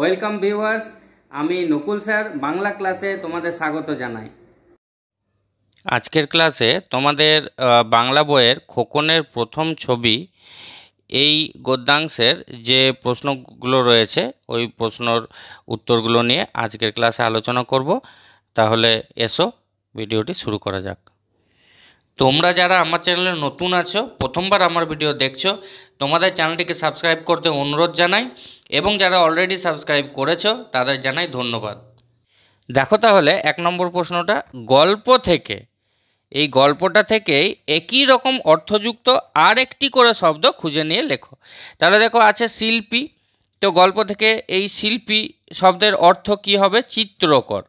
welcome viewers আমি Nakul sir Bangla ক্লাসে তোমাদের স্বাগত জানাই আজকের ক্লাসে তোমাদের বাংলা বইয়ের খোকনের প্রথম ছবি এই গদ্যাংশের যে প্রশ্নগুলো রয়েছে ওই প্রশ্নর উত্তরগুলো নিয়ে আজকের ক্লাসে আলোচনা করব তাহলে এসো ভিডিওটি শুরু করা যাক তোমরা যারা আমার চ্যানেলে নতুন আছো প্রথমবার আমার ভিডিও দেখছো তোমাদের চ্যানেলটিকে সাবস্ক্রাইব করতে অনুরোধ জানাই এবং যারা অলরেডি সাবস্ক্রাইব করেছো তাদের জানাই ধন্যবাদ দেখো তাহলে এক নম্বর প্রশ্নটা গল্প থেকে এই গল্পটা থেকেই একই রকম অর্থযুক্ত আর একটি করে শব্দ খুঁজে নিয়ে লেখো তাহলে দেখো আছে শিল্পী তো গল্প থেকে এই শিল্পী শব্দের অর্থ কি হবে চিত্রকর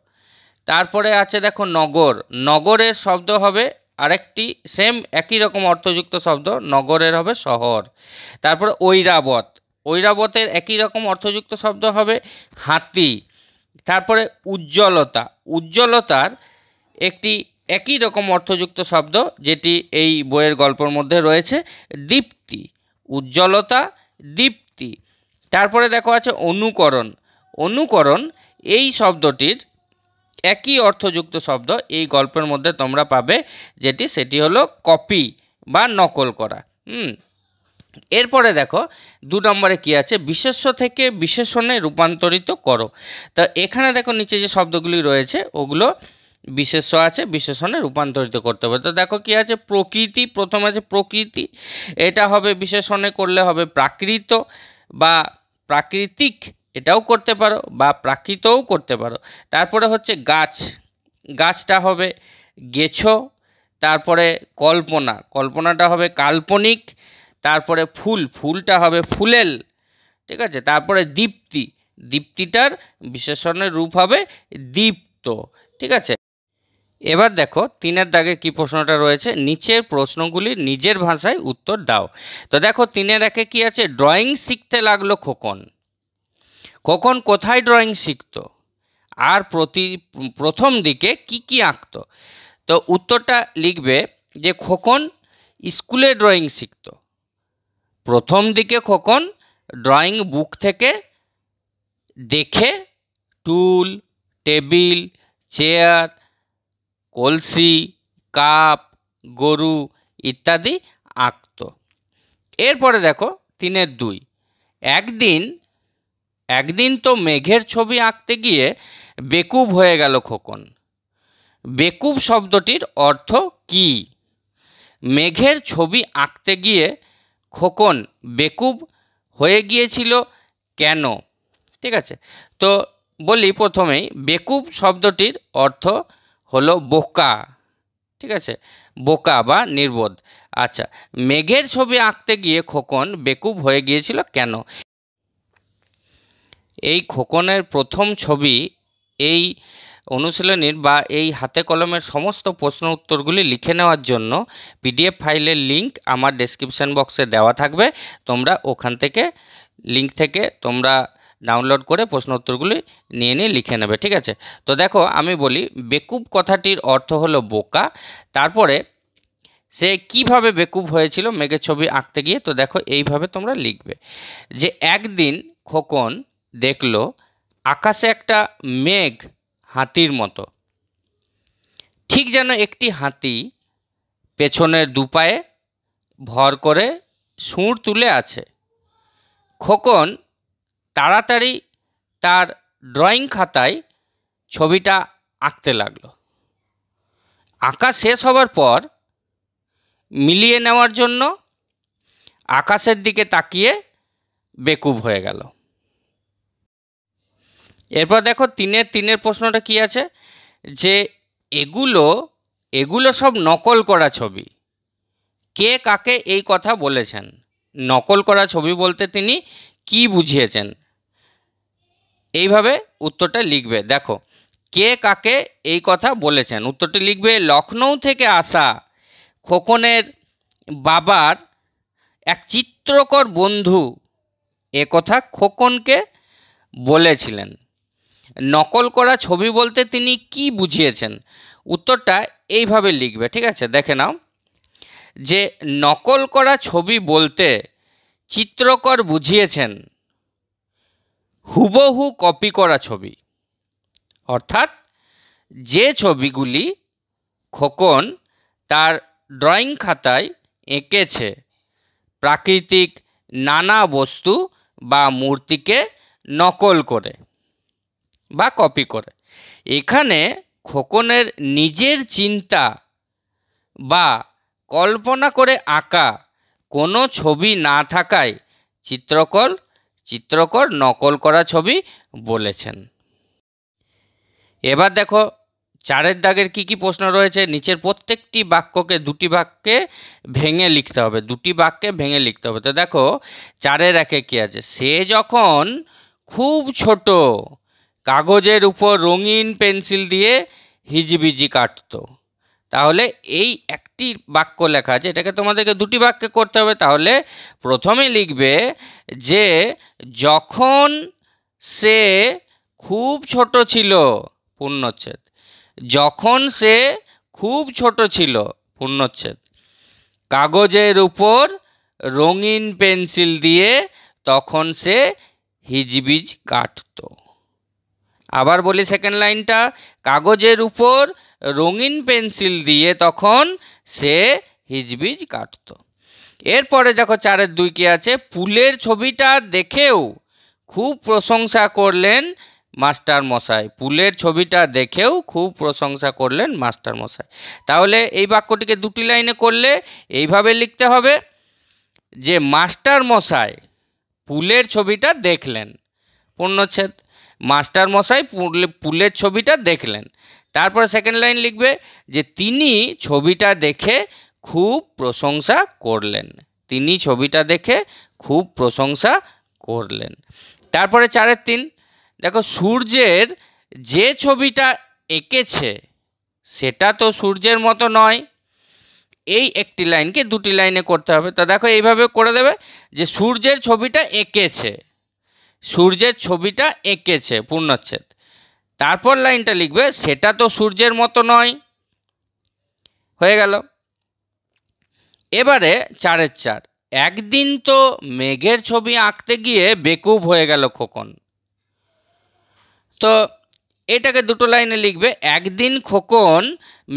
তারপরে আছে দেখো নগর নগরের শব্দ হবে আরেকটি সেম একই রকম অর্থযুক্ত শব্দ নগরের হবে শহর তারপরে ঐরাবত ঐরাবতের একই রকম অর্থযুক্ত শব্দ হবে হাতি তারপরে উজ্জ্বলতা উজ্জ্বলতার একটি একই রকম অর্থযুক্ত শব্দ যেটি এই বইয়ের গল্পর মধ্যে রয়েছে দীপ্তি উজ্জ্বলতা দীপ্তি তারপরে দেখো আছে অনুকরণ অনুকরণ এই শব্দটির একই অর্থযুক্ত শব্দ এই গল্পের মধ্যে তোমরা পাবে যেটি সেটি হলো কপি বা নকল করা হুম এরপরে দেখো দু নম্বরে কি আছে বিশেষ্য থেকে বিশেষণে রূপান্তরিত করো তা এখানে দেখো নিচে যে শব্দগুলি রয়েছে ওগুলো বিশেষ্য আছে বিশেষণে রূপান্তরিত করতে হবে তো দেখো কি আছে প্রকৃতি প্রথম আছে প্রকৃতি এটা হবে বিশেষণে করলে হবে প্রাকৃত বা প্রাকৃতিক এটাও করতে পারো বা প্রাকৃতও করতে পারো তারপরে হচ্ছে গাছ গাছটা হবে গেছো তারপরে কল্পনা কল্পনাটা হবে কাল্পনিক তারপরে ফুল ফুলটা হবে ফুলেল ঠিক আছে তারপরে দীপ্তি দীপ্তিটার বিশেষণের রূপ হবে দীপ্ত ঠিক আছে এবার দেখো তিনের দাগে কি প্রশ্নটা রয়েছে নিচের প্রশ্নগুলি নিজের ভাষায় উত্তর দাও তো দেখো তিনের একে কি আছে ড্রয়িং শিখতে লাগলো খোকন খোকন কোথায় ড্রয়িং শিখত আর প্রতি প্রথম দিকে কি কি আঁকত তো উত্তরটা লিখবে যে খোকন স্কুলে ড্রয়িং শিখতো প্রথম দিকে খোকন ড্রয়িং বুক থেকে দেখে টুল টেবিল চেয়ার কলসি কাপ গরু ইত্যাদি আঁকত এরপরে দেখো তিনের দুই একদিন একদিন তো মেঘের ছবি আঁকতে গিয়ে বেকুব হয়ে গেল খোকন বেকুব শব্দটির অর্থ কি মেঘের ছবি আঁকতে গিয়ে খোকন বেকুব হয়ে গিয়েছিল কেন ঠিক আছে তো বলি প্রথমেই বেকুব শব্দটির অর্থ হলো বোকা ঠিক আছে বোকা বা নির্বোধ আচ্ছা মেঘের ছবি আঁকতে গিয়ে খোকন বেকুব হয়ে গিয়েছিল কেন এই খোকনের প্রথম ছবি এই অনুশীলনীর বা এই হাতে কলমের সমস্ত প্রশ্ন উত্তরগুলি লিখে নেওয়ার জন্য পিডিএফ ফাইলের লিঙ্ক আমার ডেসক্রিপশান বক্সে দেওয়া থাকবে তোমরা ওখান থেকে লিঙ্ক থেকে তোমরা ডাউনলোড করে প্রশ্ন উত্তরগুলি নিয়ে নিয়ে লিখে নেবে ঠিক আছে তো দেখো আমি বলি বেকুব কথাটির অর্থ হলো বোকা তারপরে সে কিভাবে বেকুব হয়েছিল মেঘের ছবি আঁকতে গিয়ে তো দেখো এইভাবে তোমরা লিখবে যে একদিন খোকন দেখলো আকাশে একটা মেঘ হাতির মতো ঠিক যেন একটি হাতি পেছনের দুপায়ে ভর করে সুঁড় তুলে আছে খোকন তাড়াতাড়ি তার ড্রয়িং খাতায় ছবিটা আঁকতে লাগলো আঁকা শেষ হবার পর মিলিয়ে নেওয়ার জন্য আকাশের দিকে তাকিয়ে বেকুব হয়ে গেল এরপর দেখো তিনের তিনের প্রশ্নটা কি আছে যে এগুলো এগুলো সব নকল করা ছবি কে কাকে এই কথা বলেছেন নকল করা ছবি বলতে তিনি কি বুঝিয়েছেন এইভাবে উত্তরটা লিখবে দেখো কে কাকে এই কথা বলেছেন উত্তরটি লিখবে লখনৌ থেকে আসা খোকনের বাবার এক চিত্রকর বন্ধু এ কথা খোকনকে বলেছিলেন নকল করা ছবি বলতে তিনি কি বুঝিয়েছেন উত্তরটা এইভাবে লিখবে ঠিক আছে দেখে নাও যে নকল করা ছবি বলতে চিত্রকর বুঝিয়েছেন হুবহু কপি করা ছবি অর্থাৎ যে ছবিগুলি খোকন তার ড্রয়িং খাতায় এঁকেছে প্রাকৃতিক নানা বস্তু বা মূর্তিকে নকল করে বা কপি করে এখানে খোকনের নিজের চিন্তা বা কল্পনা করে আঁকা কোনো ছবি না থাকায় চিত্রকল চিত্রকর নকল করা ছবি বলেছেন এবার দেখো চারের দাগের কি কি প্রশ্ন রয়েছে নিচের প্রত্যেকটি বাক্যকে দুটি বাক্যে ভেঙে লিখতে হবে দুটি বাক্যে ভেঙে লিখতে হবে তো দেখো চারের একে কী আছে সে যখন খুব ছোট কাগজের উপর রঙিন পেন্সিল দিয়ে হিজিবিজি কাটত তাহলে এই একটি বাক্য লেখা আছে এটাকে তোমাদেরকে দুটি বাক্যে করতে হবে তাহলে প্রথমে লিখবে যে যখন সে খুব ছোট ছিল পূর্ণচ্ছেদ যখন সে খুব ছোট ছিল পূর্ণচ্ছেদ কাগজের উপর রঙিন পেন্সিল দিয়ে তখন সে হিজবিজ কাটতো আবার বলি সেকেন্ড লাইনটা কাগজের উপর রঙিন পেন্সিল দিয়ে তখন সে হিজবিজ কাটত এরপরে দেখো চারের দুই কি আছে পুলের ছবিটা দেখেও খুব প্রশংসা করলেন মাস্টার মশাই পুলের ছবিটা দেখেও খুব প্রশংসা করলেন মাস্টার মশাই তাহলে এই বাক্যটিকে দুটি লাইনে করলে এইভাবে লিখতে হবে যে মাস্টার মশাই পুলের ছবিটা দেখলেন পূর্ণচ্ছেদ মাস্টার মশাই পুলের ছবিটা দেখলেন তারপরে সেকেন্ড লাইন লিখবে যে তিনি ছবিটা দেখে খুব প্রশংসা করলেন তিনি ছবিটা দেখে খুব প্রশংসা করলেন তারপরে চারের তিন দেখো সূর্যের যে ছবিটা এঁকেছে সেটা তো সূর্যের মতো নয় এই একটি লাইনকে দুটি লাইনে করতে হবে তা দেখো এইভাবে করে দেবে যে সূর্যের ছবিটা এঁকেছে সূর্যের ছবিটা এঁকেছে পূর্ণচ্ছেদ তারপর লাইনটা লিখবে সেটা তো সূর্যের মতো নয় হয়ে গেল এবারে চারের চার একদিন তো মেঘের ছবি আঁকতে গিয়ে বেকুব হয়ে গেল খোকন তো এটাকে দুটো লাইনে লিখবে একদিন খোকন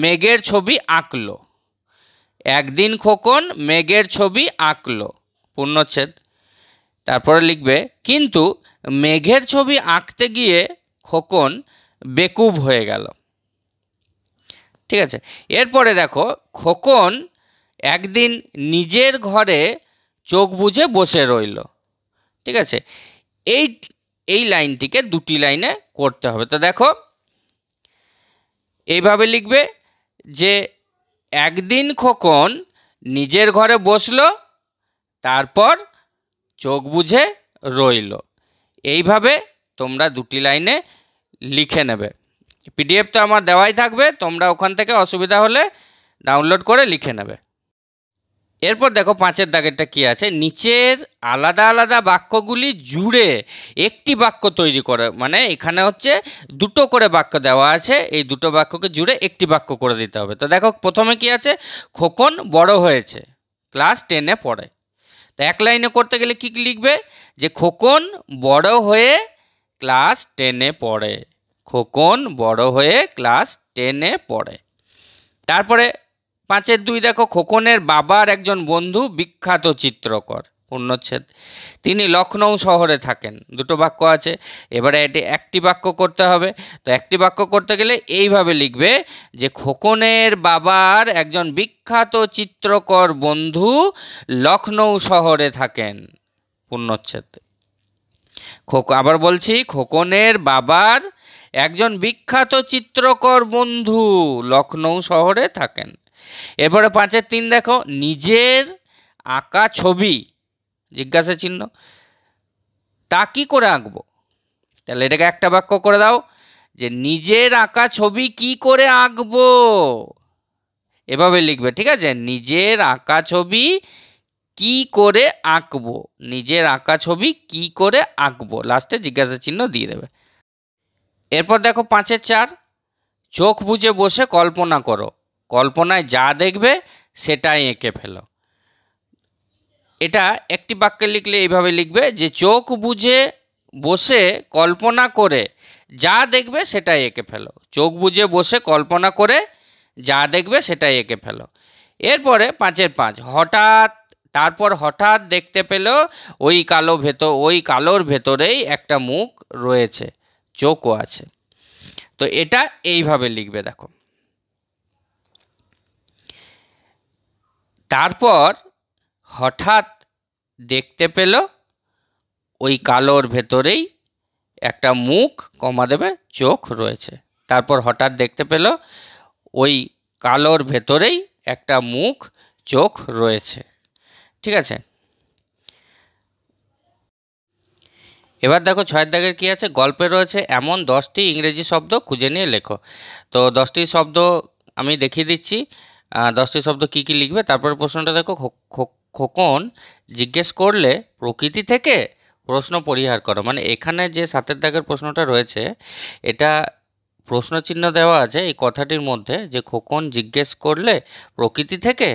মেঘের ছবি আঁকলো একদিন খোকন মেঘের ছবি আঁকলো পূর্ণচ্ছেদ তারপরে লিখবে কিন্তু মেঘের ছবি আঁকতে গিয়ে খোকন বেকুব হয়ে গেল ঠিক আছে এরপরে দেখো খোকন একদিন নিজের ঘরে চোখ বুঝে বসে রইল ঠিক আছে এই এই লাইনটিকে দুটি লাইনে করতে হবে তো দেখো এইভাবে লিখবে যে একদিন খোকন নিজের ঘরে বসলো তারপর চোখ বুঝে রইল এইভাবে তোমরা দুটি লাইনে লিখে নেবে পিডিএফ তো আমার দেওয়াই থাকবে তোমরা ওখান থেকে অসুবিধা হলে ডাউনলোড করে লিখে নেবে এরপর দেখো পাঁচের দাগেরটা কি আছে নিচের আলাদা আলাদা বাক্যগুলি জুড়ে একটি বাক্য তৈরি করে মানে এখানে হচ্ছে দুটো করে বাক্য দেওয়া আছে এই দুটো বাক্যকে জুড়ে একটি বাক্য করে দিতে হবে তো দেখো প্রথমে কি আছে খোকন বড় হয়েছে ক্লাস টেনে পড়ে এক লাইনে করতে গেলে কী লিখবে যে খোকন বড় হয়ে ক্লাস টেনে পড়ে খোকন বড় হয়ে ক্লাস টেনে পড়ে তারপরে পাঁচের দুই দেখো খোকনের বাবার একজন বন্ধু বিখ্যাত চিত্রকর পূর্ণচ্ছেদ তিনি লখনৌ শহরে থাকেন দুটো বাক্য আছে এবারে এটি একটি বাক্য করতে হবে তো একটি বাক্য করতে গেলে এইভাবে লিখবে যে খোকনের বাবার একজন বিখ্যাত চিত্রকর বন্ধু লখনৌ শহরে থাকেন পূর্ণচ্ছেদ খোক আবার বলছি খোকনের বাবার একজন বিখ্যাত চিত্রকর বন্ধু লখনৌ শহরে থাকেন এরপরে পাঁচের তিন দেখো নিজের আঁকা ছবি জিজ্ঞাসা চিহ্ন তা কী করে আঁকব তাহলে এটাকে একটা বাক্য করে দাও যে নিজের আঁকা ছবি কি করে আঁকব এভাবে লিখবে ঠিক আছে নিজের আঁকা ছবি কি করে আঁকব নিজের আঁকা ছবি কি করে আঁকব লাস্টে জিজ্ঞাসা চিহ্ন দিয়ে দেবে এরপর দেখো পাঁচের চার চোখ বুঝে বসে কল্পনা করো কল্পনায় যা দেখবে সেটাই এঁকে ফেলো এটা একটি বাক্যে লিখলে এইভাবে লিখবে যে চোখ বুঝে বসে কল্পনা করে যা দেখবে সেটাই এঁকে ফেলো চোখ বুঝে বসে কল্পনা করে যা দেখবে সেটাই এঁকে ফেলো এরপরে পাঁচের পাঁচ হঠাৎ তারপর হঠাৎ দেখতে পেল ওই কালো ভেতর ওই কালোর ভেতরেই একটা মুখ রয়েছে চোখও আছে তো এটা এইভাবে লিখবে দেখো তারপর হঠাৎ দেখতে পেল ওই কালোর ভেতরেই একটা মুখ কমা দেবে চোখ রয়েছে তারপর হঠাৎ দেখতে পেল ওই কালোর ভেতরেই একটা মুখ চোখ রয়েছে ঠিক আছে এবার দেখো ছয়ের দাগের কী আছে গল্পে রয়েছে এমন দশটি ইংরেজি শব্দ খুঁজে নিয়ে লেখো তো দশটি শব্দ আমি দেখিয়ে দিচ্ছি দশটি শব্দ কি কি লিখবে তারপর প্রশ্নটা দেখো খোকন জিজ্ঞেস করলে প্রকৃতি থেকে প্রশ্ন পরিহার করো মানে এখানে যে সাতের দাগের প্রশ্নটা রয়েছে এটা প্রশ্নচিহ্ন দেওয়া আছে এই কথাটির মধ্যে যে খোকন জিজ্ঞেস করলে প্রকৃতি থেকে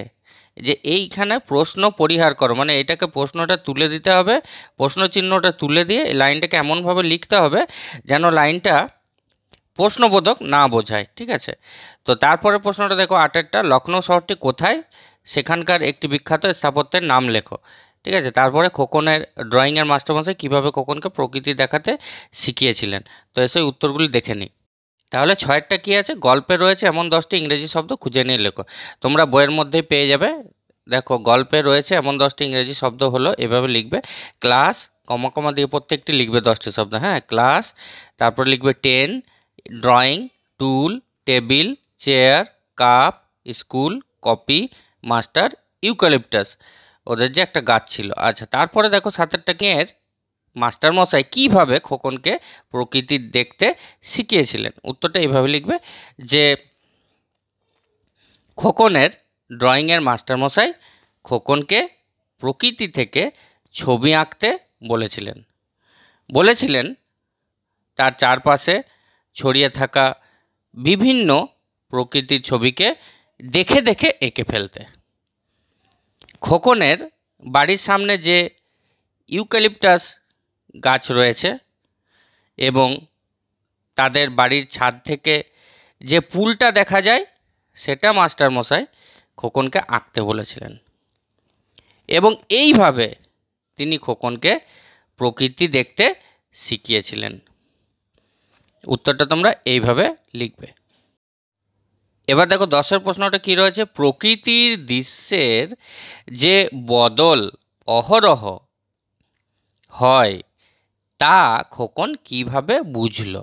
যে এইখানে প্রশ্ন পরিহার করো মানে এটাকে প্রশ্নটা তুলে দিতে হবে প্রশ্ন চিহ্নটা তুলে দিয়ে লাইনটাকে এমনভাবে লিখতে হবে যেন লাইনটা প্রশ্নবোধক না বোঝায় ঠিক আছে তো তারপরে প্রশ্নটা দেখো আটেরটা লখনৌ শহরটি কোথায় সেখানকার একটি বিখ্যাত স্থাপত্যের নাম লেখো ঠিক আছে তারপরে খোকনের ড্রয়িংয়ের মাস্টারমশাই কীভাবে খোকনকে প্রকৃতি দেখাতে শিখিয়েছিলেন তো এসে উত্তরগুলি দেখে নিই তাহলে ছয়েরটা কী আছে গল্পে রয়েছে এমন দশটি ইংরেজি শব্দ খুঁজে নিয়ে লেখো তোমরা বইয়ের মধ্যেই পেয়ে যাবে দেখো গল্পে রয়েছে এমন দশটি ইংরেজি শব্দ হলো এভাবে লিখবে ক্লাস কমা কমা দিয়ে প্রত্যেকটি লিখবে দশটি শব্দ হ্যাঁ ক্লাস তারপরে লিখবে ten drawing stool table chair cup school copy master eucalyptus ওদের যে একটা গাছ ছিল আচ্ছা তারপরে দেখো সাঁতারটাকের মাস্টার মশাই কীভাবে খোকনকে প্রকৃতি দেখতে শিখিয়েছিলেন উত্তরটা এইভাবে লিখবে যে খোকনের ড্রয়িংয়ের মাস্টারমশাই খোকনকে প্রকৃতি থেকে ছবি আঁকতে বলেছিলেন বলেছিলেন তার চারপাশে ছড়িয়ে থাকা বিভিন্ন প্রকৃতির ছবিকে দেখে দেখে এঁকে ফেলতে খোকনের বাড়ির সামনে যে ইউক্যালিপটাস গাছ রয়েছে এবং তাদের বাড়ির ছাদ থেকে যে পুলটা দেখা যায় সেটা মাস্টার মশাই খোকনকে আঁকতে বলেছিলেন এবং এইভাবে তিনি খোকনকে প্রকৃতি দেখতে শিখিয়েছিলেন উত্তরটা তোমরা এইভাবে লিখবে এবার দেখো দশের প্রশ্নটা কী রয়েছে প্রকৃতির দৃশ্যের যে বদল অহরহ হয় তা খোকন কিভাবে বুঝল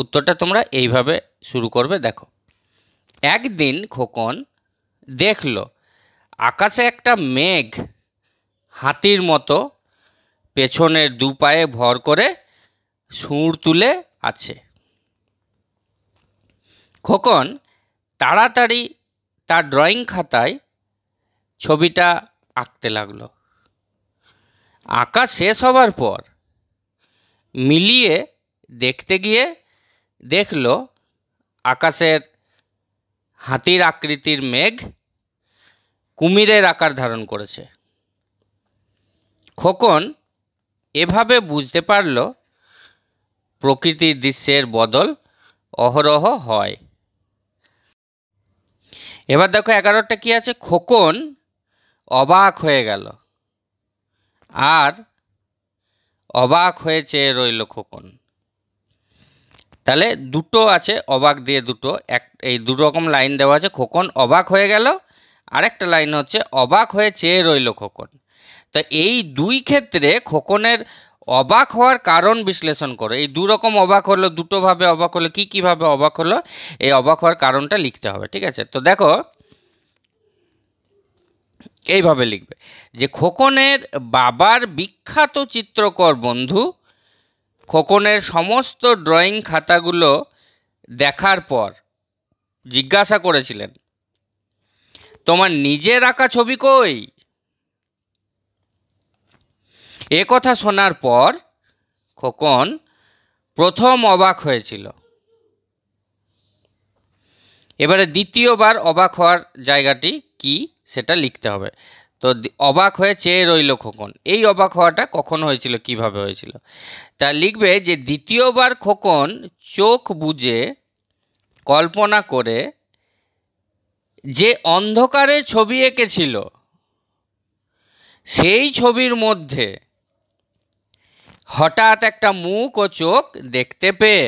উত্তরটা তোমরা এইভাবে শুরু করবে দেখো একদিন খোকন দেখল আকাশে একটা মেঘ হাতির মতো পেছনের দু পায়ে ভর করে সুঁড় তুলে আছে খোকন তাড়াতাড়ি তার ড্রয়িং খাতায় ছবিটা আঁকতে লাগলো আঁকা শেষ হবার পর মিলিয়ে দেখতে গিয়ে দেখল আকাশের হাতির আকৃতির মেঘ কুমিরের আকার ধারণ করেছে খোকন এভাবে বুঝতে পারল প্রকৃতির দৃশ্যের বদল অহরহ হয় এবার দেখো এগারোটা কি আছে খোকন অবাক হয়ে গেল আর অবাক হয়ে চেয়ে রইল খোকন তাহলে দুটো আছে অবাক দিয়ে দুটো এক এই দুরকম লাইন দেওয়া আছে খোকন অবাক হয়ে গেল আরেকটা লাইন হচ্ছে অবাক হয়ে চেয়ে রইল খোকন তো এই দুই ক্ষেত্রে খোকনের অবাক হওয়ার কারণ বিশ্লেষণ করো এই দু রকম অবাক হলো দুটোভাবে অবাক হলো কী কীভাবে অবাক হলো এই অবাক হওয়ার কারণটা লিখতে হবে ঠিক আছে তো দেখো এইভাবে লিখবে যে খোকনের বাবার বিখ্যাত চিত্রকর বন্ধু খোকনের সমস্ত ড্রয়িং খাতাগুলো দেখার পর জিজ্ঞাসা করেছিলেন তোমার নিজের আঁকা ছবি কই এ কথা শোনার পর খোকন প্রথম অবাক হয়েছিল এবারে দ্বিতীয়বার অবাক হওয়ার জায়গাটি কি সেটা লিখতে হবে তো অবাক হয়ে চেয়ে রইল খোকন এই অবাক হওয়াটা কখন হয়েছিল কিভাবে হয়েছিল তা লিখবে যে দ্বিতীয়বার খোকন চোখ বুঝে কল্পনা করে যে অন্ধকারে ছবি এঁকেছিল সেই ছবির মধ্যে হঠাৎ একটা মুখ ও চোখ দেখতে পেয়ে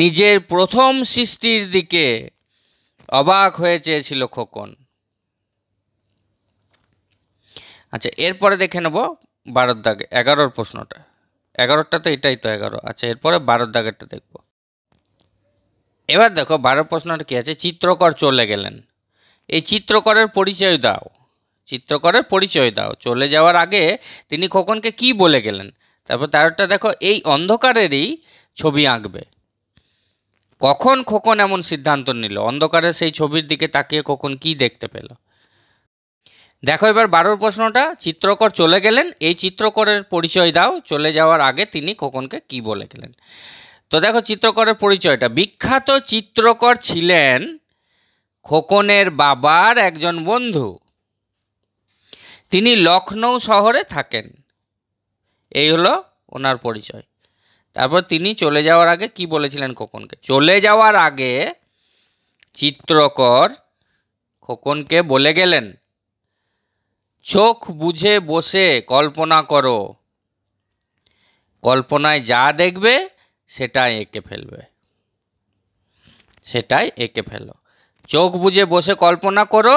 নিজের প্রথম সৃষ্টির দিকে অবাক হয়ে চেয়েছিল খোকন আচ্ছা এরপরে দেখে নেব বারোর দাগে এগারোর প্রশ্নটা এগারোটা তো এটাই তো এগারো আচ্ছা এরপরে বারোর দাগেরটা দেখব এবার দেখো বারো প্রশ্নটা কী আছে চিত্রকর চলে গেলেন এই চিত্রকরের পরিচয় দাও চিত্রকরের পরিচয় দাও চলে যাওয়ার আগে তিনি খোকনকে কি বলে গেলেন তারপর তেরোটা দেখো এই অন্ধকারেরই ছবি আঁকবে কখন খোকন এমন সিদ্ধান্ত নিল অন্ধকারের সেই ছবির দিকে তাকিয়ে খোকন কি দেখতে পেল দেখো এবার বারোর প্রশ্নটা চিত্রকর চলে গেলেন এই চিত্রকরের পরিচয় দাও চলে যাওয়ার আগে তিনি খোকনকে কি বলে গেলেন তো দেখো চিত্রকরের পরিচয়টা বিখ্যাত চিত্রকর ছিলেন খোকনের বাবার একজন বন্ধু তিনি লখনৌ শহরে থাকেন এই হলো ওনার পরিচয় তারপর তিনি চলে যাওয়ার আগে কি বলেছিলেন খোকনকে চলে যাওয়ার আগে চিত্রকর খোকনকে বলে গেলেন চোখ বুঝে বসে কল্পনা করো কল্পনায় যা দেখবে সেটাই এঁকে ফেলবে সেটাই এঁকে ফেলো চোখ বুঝে বসে কল্পনা করো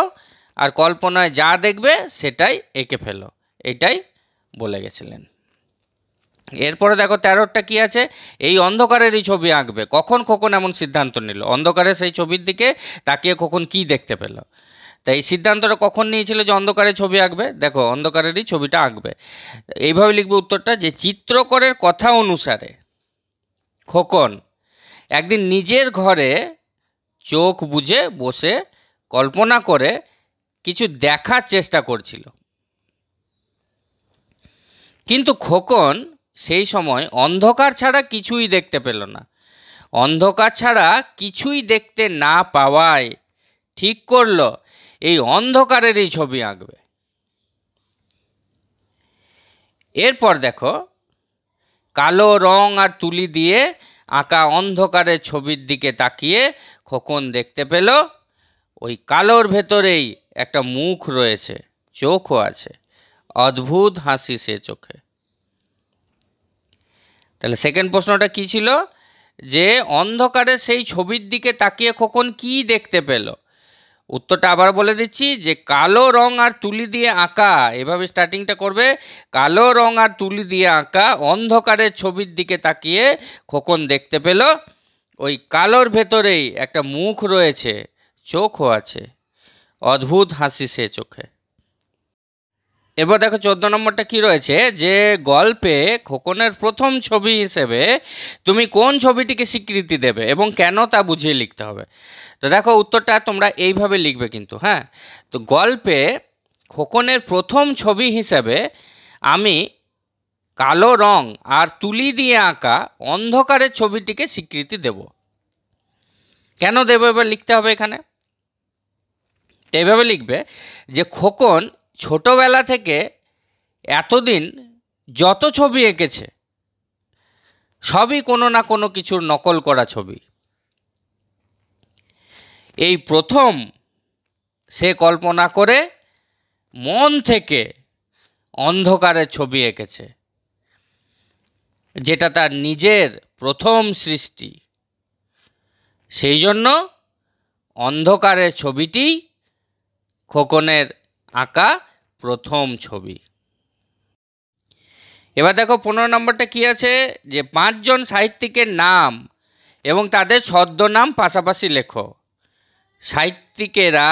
আর কল্পনায় যা দেখবে সেটাই এঁকে ফেলো এটাই বলে গেছিলেন এরপরে দেখো তেরোটা কি আছে এই অন্ধকারেরই ছবি আঁকবে কখন খোকন এমন সিদ্ধান্ত নিল অন্ধকারে সেই ছবির দিকে তাকিয়ে খোকন কি দেখতে পেল তাই এই সিদ্ধান্তটা কখন নিয়েছিল যে অন্ধকারে ছবি আঁকবে দেখো অন্ধকারেরই ছবিটা আঁকবে এইভাবে লিখবে উত্তরটা যে চিত্রকরের কথা অনুসারে খোকন একদিন নিজের ঘরে চোখ বুঝে বসে কল্পনা করে কিছু দেখার চেষ্টা করছিল কিন্তু খোকন সেই সময় অন্ধকার ছাড়া কিছুই দেখতে পেল না অন্ধকার ছাড়া কিছুই দেখতে না পাওয়ায় ঠিক করল এই অন্ধকারেরই ছবি আঁকবে এরপর দেখো কালো রং আর তুলি দিয়ে আঁকা অন্ধকারের ছবির দিকে তাকিয়ে খোকন দেখতে পেল ওই কালোর ভেতরেই একটা মুখ রয়েছে চোখও আছে অদ্ভুত হাসি সে চোখে তাহলে সেকেন্ড প্রশ্নটা কি ছিল যে অন্ধকারে সেই ছবির দিকে তাকিয়ে খোকন কি দেখতে পেল উত্তরটা আবার বলে দিচ্ছি যে কালো রং আর তুলি দিয়ে আঁকা এভাবে স্টার্টিংটা করবে কালো রং আর তুলি দিয়ে আঁকা অন্ধকারের ছবির দিকে তাকিয়ে খোকন দেখতে পেল ওই কালোর ভেতরেই একটা মুখ রয়েছে চোখও আছে অদ্ভুত হাসি সে চোখে এবার দেখো চোদ্দ নম্বরটা কি রয়েছে যে গল্পে খোকনের প্রথম ছবি হিসেবে তুমি কোন ছবিটিকে স্বীকৃতি দেবে এবং কেন তা বুঝিয়ে লিখতে হবে তো দেখো উত্তরটা তোমরা এইভাবে লিখবে কিন্তু হ্যাঁ তো গল্পে খোকনের প্রথম ছবি হিসেবে আমি কালো রং আর তুলি দিয়ে আঁকা অন্ধকারের ছবিটিকে স্বীকৃতি দেব কেন দেবো এবার লিখতে হবে এখানে এভাবে এইভাবে লিখবে যে খোকন ছোটোবেলা থেকে এতদিন যত ছবি এঁকেছে সবই কোনো না কোনো কিছুর নকল করা ছবি এই প্রথম সে কল্পনা করে মন থেকে অন্ধকারের ছবি এঁকেছে যেটা তার নিজের প্রথম সৃষ্টি সেই জন্য অন্ধকারের ছবিটি খোকনের আঁকা প্রথম ছবি এবার দেখো পনেরো নম্বরটা কী আছে যে পাঁচজন সাহিত্যিকের নাম এবং তাদের ছদ্মনাম পাশাপাশি লেখো সাহিত্যিকেরা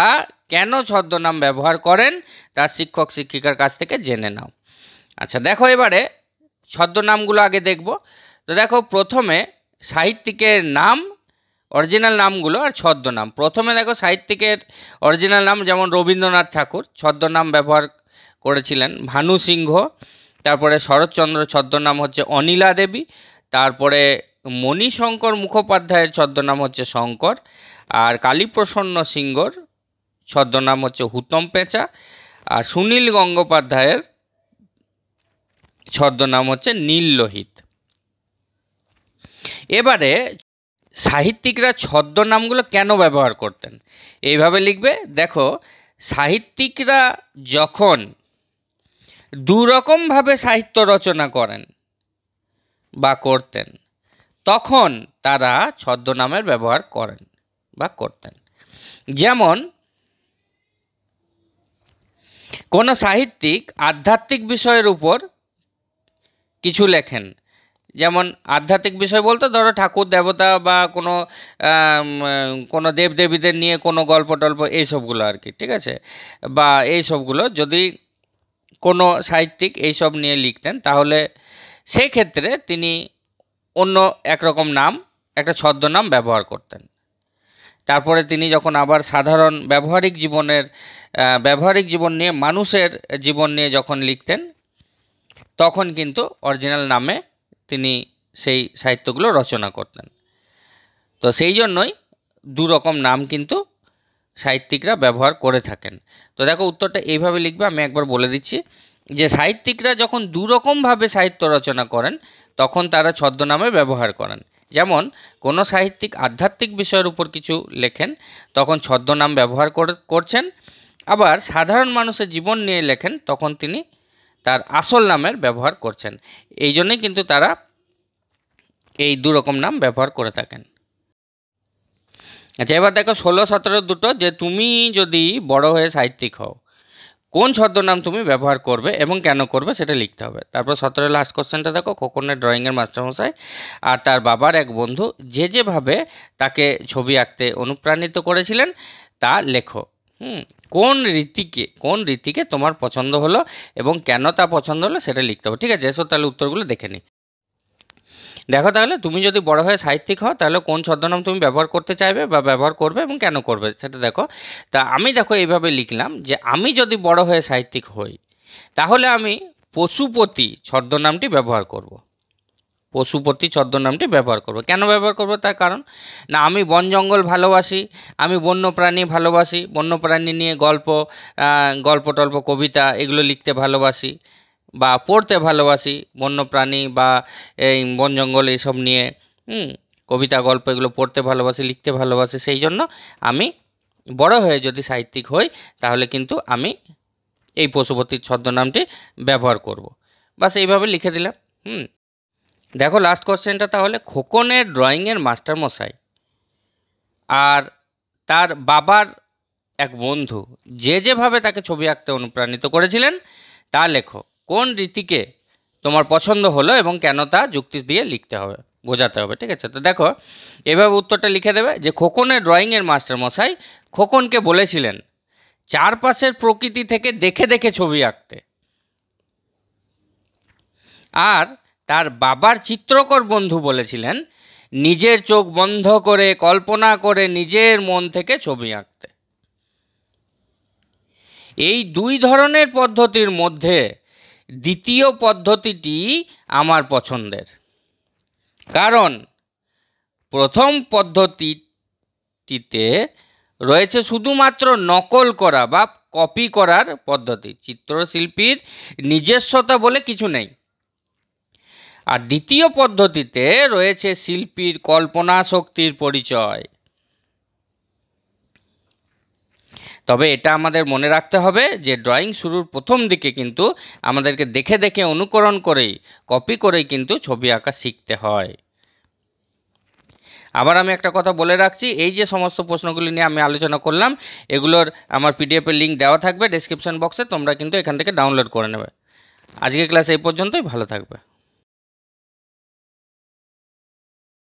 কেন ছদ্মনাম ব্যবহার করেন তা শিক্ষক শিক্ষিকার কাছ থেকে জেনে নাও আচ্ছা দেখো এবারে ছদ্মনামগুলো আগে দেখব তো দেখো প্রথমে সাহিত্যিকের নাম অরিজিনাল নামগুলো আর ছদ্মনাম প্রথমে দেখো সাহিত্যিকের অরিজিনাল নাম যেমন রবীন্দ্রনাথ ঠাকুর ছদ্মনাম ব্যবহার করেছিলেন ভানু সিংহ তারপরে শরৎচন্দ্র ছদ্মনাম হচ্ছে অনিলা দেবী তারপরে মণিশঙ্কর মুখোপাধ্যায়ের ছদ্মনাম হচ্ছে শঙ্কর আর কালীপ্রসন্ন সিংহর ছদ্মনাম হচ্ছে হুতম পেঁচা আর সুনীল গঙ্গোপাধ্যায়ের ছদ্মনাম হচ্ছে নীল লোহিত এবারে সাহিত্যিকরা ছদ্মনামগুলো কেন ব্যবহার করতেন এইভাবে লিখবে দেখো সাহিত্যিকরা যখন দুরকমভাবে সাহিত্য রচনা করেন বা করতেন তখন তারা ছদ্মনামের ব্যবহার করেন বা করতেন যেমন কোনো সাহিত্যিক আধ্যাত্মিক বিষয়ের উপর কিছু লেখেন যেমন আধ্যাত্মিক বিষয় বলতে ধরো ঠাকুর দেবতা বা কোনো কোনো দেবদেবীদের নিয়ে কোনো গল্প টল্প এইসবগুলো আর কি ঠিক আছে বা এইসবগুলো যদি কোনো সাহিত্যিক এইসব নিয়ে লিখতেন তাহলে সেই ক্ষেত্রে তিনি অন্য একরকম নাম একটা ছদ্মনাম ব্যবহার করতেন তারপরে তিনি যখন আবার সাধারণ ব্যবহারিক জীবনের ব্যবহারিক জীবন নিয়ে মানুষের জীবন নিয়ে যখন লিখতেন তখন কিন্তু অরিজিনাল নামে তিনি সেই সাহিত্যগুলো রচনা করতেন তো সেই জন্যই দু রকম নাম কিন্তু সাহিত্যিকরা ব্যবহার করে থাকেন তো দেখো উত্তরটা এইভাবে লিখবে আমি একবার বলে দিচ্ছি যে সাহিত্যিকরা যখন দুরকমভাবে সাহিত্য রচনা করেন তখন তারা ছদ্মনামে ব্যবহার করেন যেমন কোনো সাহিত্যিক আধ্যাত্মিক বিষয়ের উপর কিছু লেখেন তখন ছদ্মনাম ব্যবহার করছেন আবার সাধারণ মানুষের জীবন নিয়ে লেখেন তখন তিনি তার আসল নামের ব্যবহার করছেন এই জন্যই কিন্তু তারা এই দুরকম নাম ব্যবহার করে থাকেন আচ্ছা এবার দেখো ষোলো সতেরো দুটো যে তুমি যদি বড় হয়ে সাহিত্যিক হও কোন ছদ্মনাম তুমি ব্যবহার করবে এবং কেন করবে সেটা লিখতে হবে তারপর সতেরো লাস্ট কোশ্চেনটা দেখো খোকনের ড্রয়িংয়ের মাস্টারমশাই আর তার বাবার এক বন্ধু যে যেভাবে তাকে ছবি আঁকতে অনুপ্রাণিত করেছিলেন তা লেখো হুম কোন রীতিকে কোন রীতিকে তোমার পছন্দ হলো এবং কেন তা পছন্দ হলো সেটা লিখতে হবে ঠিক আছে এসো তাহলে উত্তরগুলো দেখে নিই দেখো তাহলে তুমি যদি বড় হয়ে সাহিত্যিক হও তাহলে কোন ছদ্মনাম তুমি ব্যবহার করতে চাইবে বা ব্যবহার করবে এবং কেন করবে সেটা দেখো তা আমি দেখো এইভাবে লিখলাম যে আমি যদি বড় হয়ে সাহিত্যিক হই তাহলে আমি পশুপতি ছদ্মনামটি ব্যবহার করব পশুপতি ছদ্মনামটি ব্যবহার করব কেন ব্যবহার করব তার কারণ না আমি বন জঙ্গল ভালোবাসি আমি বন্য প্রাণী ভালোবাসি বন্য প্রাণী নিয়ে গল্প গল্প টল্প কবিতা এগুলো লিখতে ভালোবাসি বা পড়তে ভালোবাসি বন্য প্রাণী বা এই বন জঙ্গল এইসব নিয়ে হুম কবিতা গল্প এগুলো পড়তে ভালোবাসি লিখতে ভালোবাসি সেই জন্য আমি বড় হয়ে যদি সাহিত্যিক হই তাহলে কিন্তু আমি এই পশুপতির ছদ্মনামটি ব্যবহার করব বাস এইভাবে লিখে দিলাম হুম দেখো লাস্ট কোশ্চেনটা তাহলে খোকনের ড্রয়িংয়ের মাস্টারমশাই আর তার বাবার এক বন্ধু যে যেভাবে তাকে ছবি আঁকতে অনুপ্রাণিত করেছিলেন তা লেখো কোন রীতিকে তোমার পছন্দ হলো এবং কেন তা যুক্তি দিয়ে লিখতে হবে বোঝাতে হবে ঠিক আছে তো দেখো এভাবে উত্তরটা লিখে দেবে যে খোকনের ড্রয়িংয়ের মাস্টারমশাই খোকনকে বলেছিলেন চারপাশের প্রকৃতি থেকে দেখে দেখে ছবি আঁকতে আর তার বাবার চিত্রকর বন্ধু বলেছিলেন নিজের চোখ বন্ধ করে কল্পনা করে নিজের মন থেকে ছবি আঁকতে এই দুই ধরনের পদ্ধতির মধ্যে দ্বিতীয় পদ্ধতিটি আমার পছন্দের কারণ প্রথম পদ্ধতিটিতে রয়েছে শুধুমাত্র নকল করা বা কপি করার পদ্ধতি চিত্রশিল্পীর নিজস্বতা বলে কিছু নেই আর দ্বিতীয় পদ্ধতিতে রয়েছে শিল্পীর কল্পনা শক্তির পরিচয় তবে এটা আমাদের মনে রাখতে হবে যে ড্রয়িং শুরুর প্রথম দিকে কিন্তু আমাদেরকে দেখে দেখে অনুকরণ করেই কপি করেই কিন্তু ছবি আঁকা শিখতে হয় আবার আমি একটা কথা বলে রাখছি এই যে সমস্ত প্রশ্নগুলি নিয়ে আমি আলোচনা করলাম এগুলোর আমার পিডিএফের লিঙ্ক দেওয়া থাকবে ডিসক্রিপশন বক্সে তোমরা কিন্তু এখান থেকে ডাউনলোড করে নেবে আজকে ক্লাস এই পর্যন্তই ভালো থাকবে